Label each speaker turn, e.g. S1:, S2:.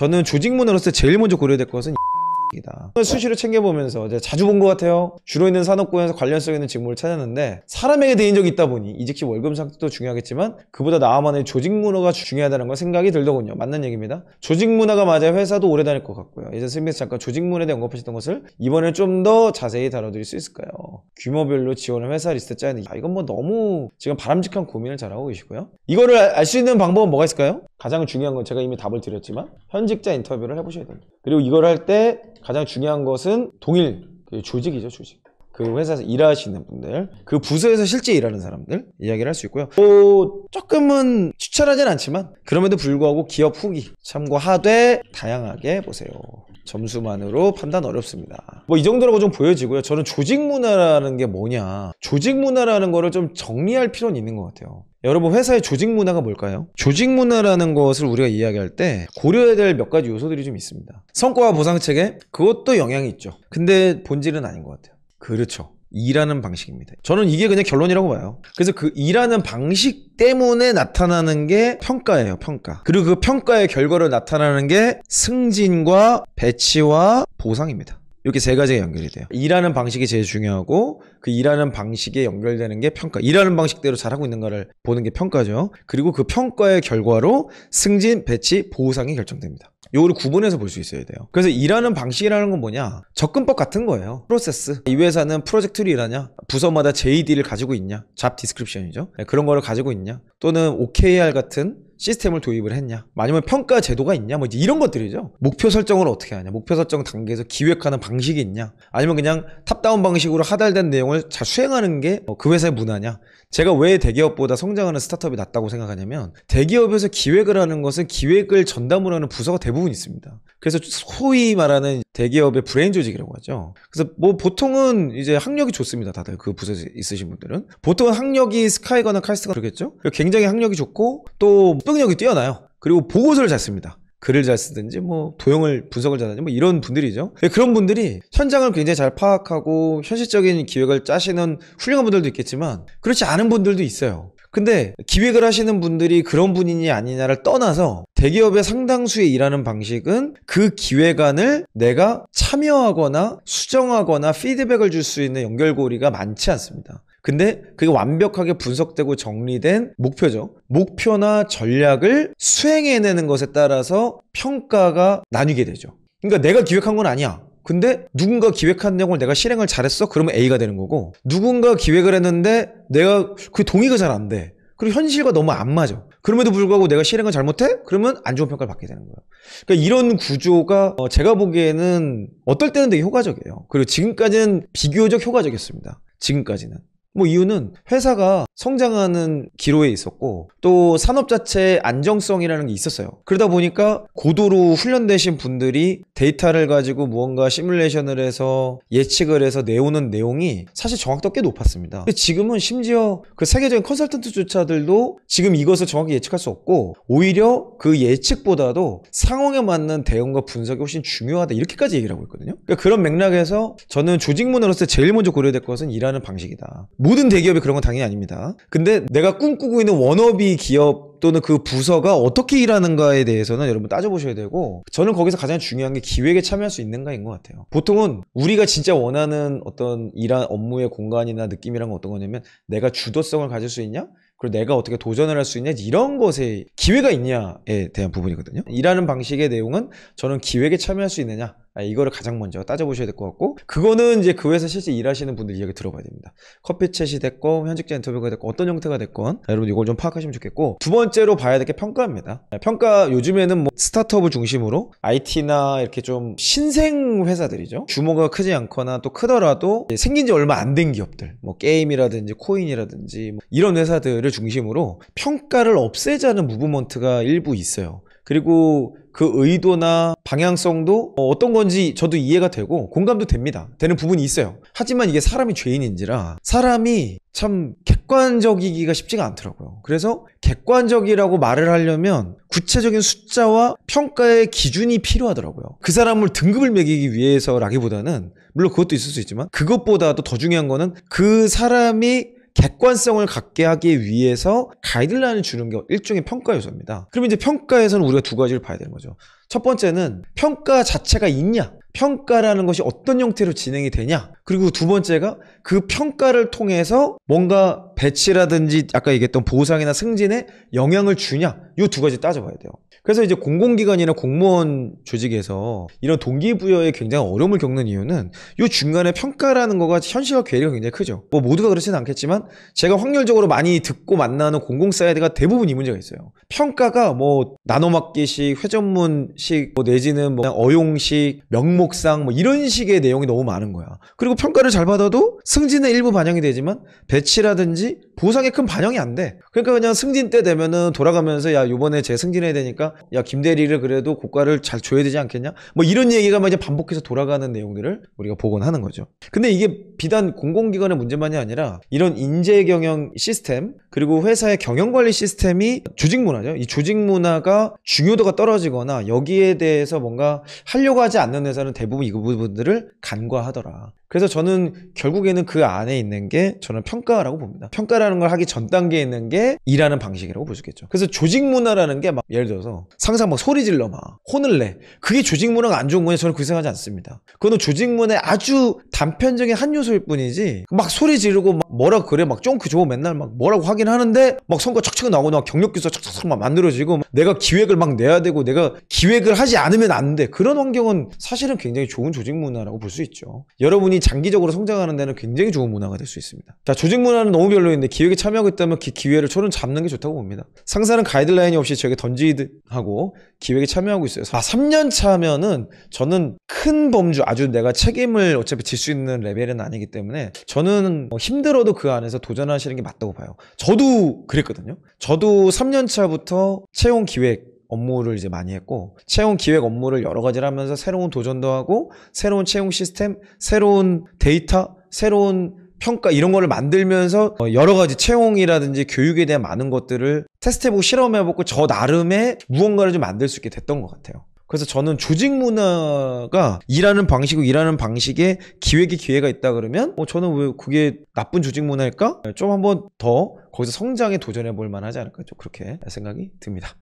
S1: 저는 조직문으로서 제일 먼저 고려될 것은 이다. 수시로 챙겨보면서 자주 본 것 같아요. 주로 있는 산업군에서 관련성 있는 직무를 찾았는데 사람에게 대인 적이 있다 보니 이직시 월급 상태도 중요하겠지만 그보다 나만의 조직 문화가 중요하다는 걸 생각이 들더군요. 맞는 얘기입니다. 조직 문화가 맞아야 회사도 오래 다닐 것 같고요. 예전 스미스 잠깐 조직 문화에 대해 언급하셨던 것을 이번에 좀 더 자세히 다뤄드릴 수 있을까요? 규모별로 지원을 회사 리스트 짜는 아, 이건 뭐 너무 지금 바람직한 고민을 잘하고 계시고요. 이거를 알 수 있는 방법은 뭐가 있을까요? 가장 중요한 건 제가 이미 답을 드렸지만 현직자 인터뷰를 해보셔야 됩니다. 그리고 이걸 할때 가장 중요한 것은 동일 그 조직이죠 조직 그 회사에서 일하시는 분들 그 부서에서 실제 일하는 사람들 이야기를 할 수 있고요 또 뭐 조금은 추천하진 않지만 그럼에도 불구하고 기업 후기 참고하되 다양하게 보세요 점수만으로 판단 어렵습니다 뭐 이 정도라고 좀 보여지고요 저는 조직 문화라는 게 뭐냐 조직 문화라는 거를 좀 정리할 필요는 있는 것 같아요 여러분 회사의 조직 문화가 뭘까요? 조직 문화라는 것을 우리가 이야기할 때 고려해야 될 몇 가지 요소들이 좀 있습니다 성과와 보상 체계 그것도 영향이 있죠 근데 본질은 아닌 것 같아요 그렇죠. 일하는 방식입니다. 저는 이게 그냥 결론이라고 봐요. 그래서 그 일하는 방식 때문에 나타나는 게 평가예요, 평가. 그리고 그 평가의 결과로 나타나는 게 승진과 배치와 보상입니다. 이렇게 세 가지가 연결이 돼요. 일하는 방식이 제일 중요하고 그 일하는 방식에 연결되는 게 평가. 일하는 방식대로 잘하고 있는가를 보는 게 평가죠. 그리고 그 평가의 결과로 승진, 배치, 보상이 결정됩니다. 요거를 구분해서 볼 수 있어야 돼요. 그래서 일하는 방식이라는 건 뭐냐? 접근법 같은 거예요. 프로세스. 이 회사는 프로젝트를 일하냐? 부서마다 JD를 가지고 있냐? 잡 디스크립션이죠. 네, 그런 거를 가지고 있냐? 또는 OKR 같은 시스템을 도입을 했냐 아니면 평가 제도가 있냐 뭐 이제 이런 것들이죠 목표 설정을 어떻게 하냐 목표 설정 단계에서 기획하는 방식이 있냐 아니면 그냥 탑다운 방식으로 하달된 내용을 잘 수행하는 게그 어, 회사의 문화냐 제가 왜 대기업보다 성장하는 스타트업이 낫다고 생각하냐면 대기업에서 기획을 하는 것은 기획을 전담으로 하는 부서가 대부분 있습니다. 그래서 소위 말하는 대기업의 브레인 조직이라고 하죠. 그래서 뭐 보통은 이제 학력이 좋습니다. 다들 그 부서에 있으신 분들은 보통은 학력이 스카이거나 카이스가 그렇겠죠. 굉장히 학력이 좋고 또 능력이 뛰어나요. 그리고 보고서를 잘 씁니다. 글을 잘 쓰든지 뭐 도형을 분석을 잘하든지 뭐 이런 분들이죠 예, 그런 분들이 현장을 굉장히 잘 파악하고 현실적인 기획을 짜시는 훌륭한 분들도 있겠지만 그렇지 않은 분들도 있어요 근데 기획을 하시는 분들이 그런 분이냐 아니냐를 떠나서 대기업의 상당수의 일하는 방식은 그 기획안을 내가 참여하거나 수정하거나 피드백을 줄 수 있는 연결고리가 많지 않습니다 근데 그게 완벽하게 분석되고 정리된 목표죠. 목표나 전략을 수행해내는 것에 따라서 평가가 나뉘게 되죠. 그러니까 내가 기획한 건 아니야. 근데 누군가 기획한 내용을 내가 실행을 잘했어? 그러면 A가 되는 거고 누군가 기획을 했는데 내가 그 동의가 잘 안 돼. 그리고 현실과 너무 안 맞아. 그럼에도 불구하고 내가 실행을 잘못해? 그러면 안 좋은 평가를 받게 되는 거예요. 그러니까 이런 구조가 어, 제가 보기에는 어떨 때는 되게 효과적이에요. 그리고 지금까지는 비교적 효과적이었습니다. 지금까지는. 뭐 이유는 회사가 성장하는 기로에 있었고 또 산업 자체의 안정성이라는 게 있었어요. 그러다 보니까 고도로 훈련되신 분들이 데이터를 가지고 무언가 시뮬레이션을 해서 예측을 해서 내오는 내용이 사실 정확도가 꽤 높았습니다. 지금은 심지어 그 세계적인 컨설턴트주차들도 지금 이것을 정확히 예측할 수 없고 오히려 그 예측보다도 상황에 맞는 대응과 분석이 훨씬 중요하다 이렇게까지 얘기를 하고 있거든요. 그러니까 그런 맥락에서 저는 조직문으로서 제일 먼저 고려될 것은 일하는 방식이다. 모든 대기업이 그런 건 당연히 아닙니다. 근데 내가 꿈꾸고 있는 워너비 기업 또는 그 부서가 어떻게 일하는가에 대해서는 여러분 따져보셔야 되고 저는 거기서 가장 중요한 게 기획에 참여할 수 있는가인 것 같아요. 보통은 우리가 진짜 원하는 어떤 일한 업무의 공간이나 느낌이란 건 어떤 거냐면 내가 주도성을 가질 수 있냐? 그리고 내가 어떻게 도전을 할 수 있냐 이런 것에 기회가 있냐에 대한 부분이거든요. 일하는 방식의 내용은 저는 기획에 참여할 수 있느냐 아, 이거를 가장 먼저 따져보셔야 될 것 같고 그거는 이제 그 회사 실제 일하시는 분들 이야기 들어봐야 됩니다 커피챗이 됐건 현직자 인터뷰가 됐건 어떤 형태가 됐건 아, 여러분 이걸 좀 파악하시면 좋겠고 두 번째로 봐야 될 게 평가입니다 아, 평가 요즘에는 뭐 스타트업을 중심으로 IT나 이렇게 좀 신생 회사들이죠 규모가 크지 않거나 또 크더라도 생긴 지 얼마 안 된 기업들 뭐 게임이라든지 코인이라든지 뭐 이런 회사들을 중심으로 평가를 없애자는 무브먼트가 일부 있어요 그리고 그 의도나 방향성도 어떤 건지 저도 이해가 되고 공감도 됩니다. 되는 부분이 있어요. 하지만 이게 사람이 죄인인지라 사람이 참 객관적이기가 쉽지가 않더라고요. 그래서 객관적이라고 말을 하려면 구체적인 숫자와 평가의 기준이 필요하더라고요. 그 사람을 등급을 매기기 위해서라기보다는 물론 그것도 있을 수 있지만 그것보다도 더 중요한 거는 그 사람이 객관성을 갖게 하기 위해서 가이드라인을 주는 게 일종의 평가 요소입니다. 그럼 이제 평가에서는 우리가 두 가지를 봐야 되는 거죠. 첫 번째는 평가 자체가 있냐? 평가라는 것이 어떤 형태로 진행이 되냐? 그리고 두 번째가 그 평가를 통해서 뭔가 배치라든지 아까 얘기했던 보상이나 승진에 영향을 주냐 이 두 가지 따져봐야 돼요. 그래서 이제 공공기관이나 공무원 조직에서 이런 동기부여에 굉장히 어려움을 겪는 이유는 이 중간에 평가라는 거가 현실과 괴리가 굉장히 크죠. 뭐 모두가 그렇지는 않겠지만 제가 확률적으로 많이 듣고 만나는 공공사이드가 대부분 이 문제가 있어요. 평가가 뭐나눠막기식 회전문식, 뭐 내지는 뭐 어용식, 명목상 뭐 이런 식의 내용이 너무 많은 거야. 그리고 평가를 잘 받아도 승진의 일부 반영이 되지만 배치라든지 보상에 큰 반영이 안 돼. 그러니까 그냥 승진 때 되면은 돌아가면서 야 요번에 재 승진해야 되니까 야 김대리를 그래도 고가를 잘 줘야 되지 않겠냐? 뭐 이런 얘기가 막 이제 반복해서 돌아가는 내용들을 우리가 보곤 하는 거죠. 근데 이게 비단 공공기관의 문제만이 아니라 이런 인재 경영 시스템 그리고 회사의 경영 관리 시스템이 조직 문화죠. 이 조직 문화가 중요도가 떨어지거나 여기에 대해서 뭔가 하려고 하지 않는 회사는 대부분 이 부분들을 간과하더라. 그래서 저는 결국에는 그 안에 있는 게 저는 평가라고 봅니다. 평가라는 걸 하기 전 단계에 있는 게 일하는 방식이라고 볼 수 있겠죠. 그래서 조직 문화라는 게 막 예를 들어서 상상 막 뭐 소리 질러 막 혼을 내. 그게 조직 문화가 안 좋은 거냐 저는 그 생각하지 않습니다. 그거는 조직 문화의 아주 단편적인 한 요소일 뿐이지 막 소리 지르고 막 뭐라 그래 막 쫑크 줘 맨날 막 뭐라고 하긴 하는데 막 성과 착착 나오고 막 경력 기사 착착착 막 만들어지고 막 내가 기획을 막 내야 되고 내가 기획을 하지 않으면 안 돼. 그런 환경은 사실은 굉장히 좋은 조직 문화라고 볼 수 있죠. 여러분이 장기적으로 성장하는 데는 굉장히 좋은 문화가 될 수 있습니다. 자, 조직 문화는 너무 별로인데 기획에 참여하고 있다면 그 기회를 초는 잡는 게 좋다고 봅니다. 상사는 가이드라인이 없이 저에게 던지듯 하고 기획에 참여하고 있어요. 아, 3년 차면은 저는 큰 범주, 아주 내가 책임을 어차피 질 수 있는 레벨은 아니기 때문에 저는 뭐 힘들어도 그 안에서 도전하시는 게 맞다고 봐요. 저도 그랬거든요. 저도 3년 차부터 채용 기획 업무를 이제 많이 했고 채용 기획 업무를 여러 가지를 하면서 새로운 도전도 하고 새로운 채용 시스템, 새로운 데이터, 새로운 평가 이런 거를 만들면서 어, 여러 가지 채용이라든지 교육에 대한 많은 것들을 테스트해보고 실험해보고 저 나름의 무언가를 좀 만들 수 있게 됐던 것 같아요. 그래서 저는 조직 문화가 일하는 방식이고 일하는 방식에 기획이 기회가 있다 그러면 어, 저는 왜 그게 나쁜 조직 문화일까? 좀 한번 더 거기서 성장에 도전해 볼 만하지 않을까? 좀 그렇게 생각이 듭니다.